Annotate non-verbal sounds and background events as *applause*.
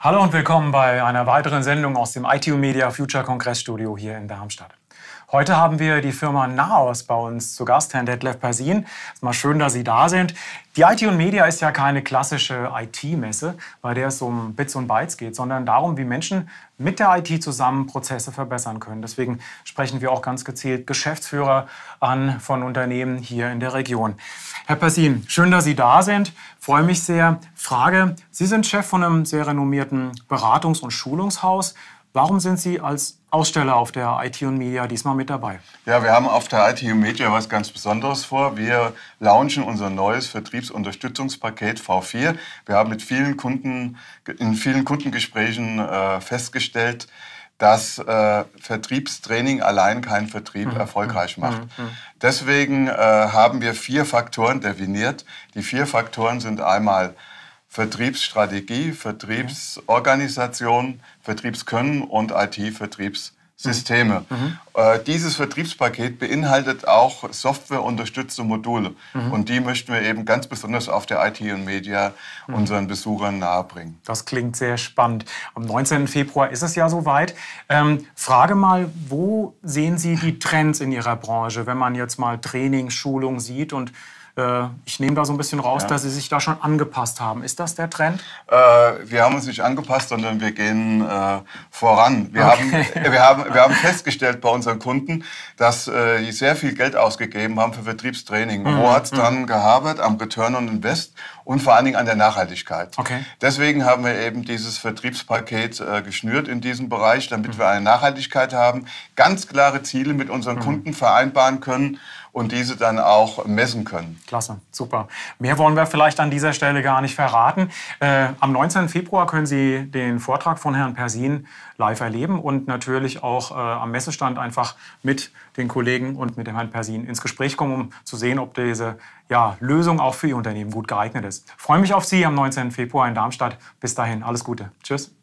Hallo und willkommen bei einer weiteren Sendung aus dem ITU Media Future Kongress Studio hier in Darmstadt. Heute haben wir die Firma Naos bei uns zu Gast, Herrn Detlef Persin. Ist mal schön, dass Sie da sind. Die ITU Media ist ja keine klassische IT-Messe, bei der es um Bits und Bytes geht, sondern darum, wie Menschen mit der IT zusammen Prozesse verbessern können. Deswegen sprechen wir auch ganz gezielt Geschäftsführer an von Unternehmen hier in der Region. Herr Persin, schön, dass Sie da sind. Freue mich sehr. Frage, Sie sind Chef von einem sehr renommierten Beratungs- und Schulungshaus. Warum sind Sie als Aussteller auf der IT und Media diesmal mit dabei? Ja, wir haben auf der IT und Media was ganz Besonderes vor. Wir launchen unser neues Vertriebsunterstützungspaket V4. Wir haben mit vielen Kunden in vielen Kundengesprächen äh, festgestellt, dass äh, Vertriebstraining allein keinen Vertrieb mhm. erfolgreich mhm. macht. Mhm. Deswegen äh, haben wir vier Faktoren definiert. Die vier Faktoren sind einmal Vertriebsstrategie, Vertriebsorganisation, Vertriebskönnen und IT-Vertriebssysteme. Mhm. mhm. Äh, dieses Vertriebspaket beinhaltet auch softwareunterstützte Module. Mhm. Und die möchten wir eben ganz besonders auf der IT und Media mhm. unseren Besuchern nahebringen. Das klingt sehr spannend. Am 19. Februar ist es ja soweit. Ähm, Frage mal, wo sehen Sie die Trends in Ihrer Branche, wenn man jetzt mal Training, Schulung sieht und äh, ich nehme da so ein bisschen raus, ja. dass Sie sich da schon angepasst haben. Ist das der Trend? Äh, wir haben uns nicht angepasst, sondern wir gehen äh, voran. Wir, okay. haben, *laughs* wir, haben, wir haben festgestellt bei unseren Kunden, dass äh, die sehr viel Geld ausgegeben haben für Vertriebstraining. Mhm. Wo hat es dann gehabert? Am Return on Invest und vor allen Dingen an der Nachhaltigkeit. Okay. Deswegen haben wir eben dieses Vertriebspaket äh, geschnürt in diesem Bereich, damit mhm. wir eine Nachhaltigkeit haben, ganz klare Ziele mit unseren mhm. Kunden vereinbaren können und diese dann auch messen können. Klasse, super. Mehr wollen wir vielleicht an dieser Stelle gar nicht verraten. Äh, am 19. Februar können Sie den Vortrag von Herrn Persin live erleben und natürlich auch äh, am Messestand einfach mit den Kollegen und mit dem Herrn Persin ins Gespräch kommen, um zu sehen, ob diese ja, Lösung auch für Ihr Unternehmen gut geeignet ist. Ich freue mich auf Sie am 19. Februar in Darmstadt. Bis dahin, alles Gute. Tschüss.